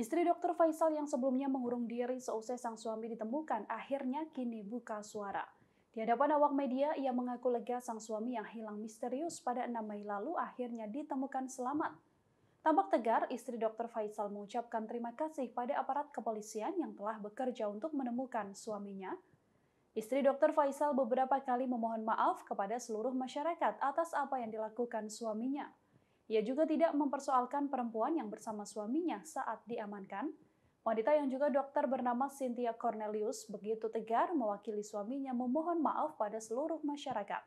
Istri Dr. Faisal yang sebelumnya mengurung diri seusai sang suami ditemukan, akhirnya kini buka suara. Di hadapan awak media, ia mengaku lega sang suami yang hilang misterius pada 6 Mei lalu akhirnya ditemukan selamat. Tampak tegar, istri Dr. Faisal mengucapkan terima kasih pada aparat kepolisian yang telah bekerja untuk menemukan suaminya. Istri Dr. Faisal beberapa kali memohon maaf kepada seluruh masyarakat atas apa yang dilakukan suaminya. Ia juga tidak mempersoalkan perempuan yang bersama suaminya saat diamankan. Wanita yang juga dokter bernama Cynthia Cornelius begitu tegar mewakili suaminya memohon maaf pada seluruh masyarakat.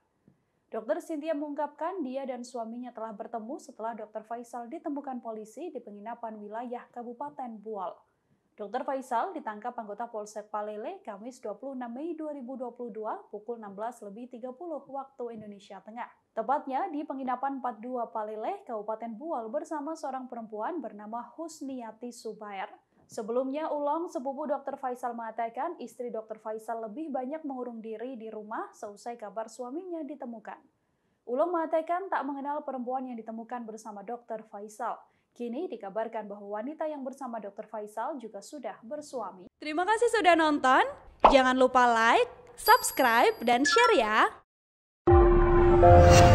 Dokter Cynthia mengungkapkan dia dan suaminya telah bertemu setelah dokter Faisal ditemukan polisi di penginapan wilayah Kabupaten Bual. Dokter Faisal ditangkap anggota Polsek Palele Kamis 26 Mei 2022 pukul 16 lebih 30 waktu Indonesia Tengah. Tepatnya di penginapan 42 Palele, Kabupaten Bual bersama seorang perempuan bernama Husniati Subair. Sebelumnya ulang sepupu Dr. Faisal mengatakan istri Dr. Faisal lebih banyak mengurung diri di rumah seusai kabar suaminya ditemukan. Ulung mengatakan tak mengenal perempuan yang ditemukan bersama Dr. Faisal. Kini dikabarkan bahwa wanita yang bersama Dr. Faisal juga sudah bersuami. Terima kasih sudah nonton. Jangan lupa like, subscribe, dan share ya.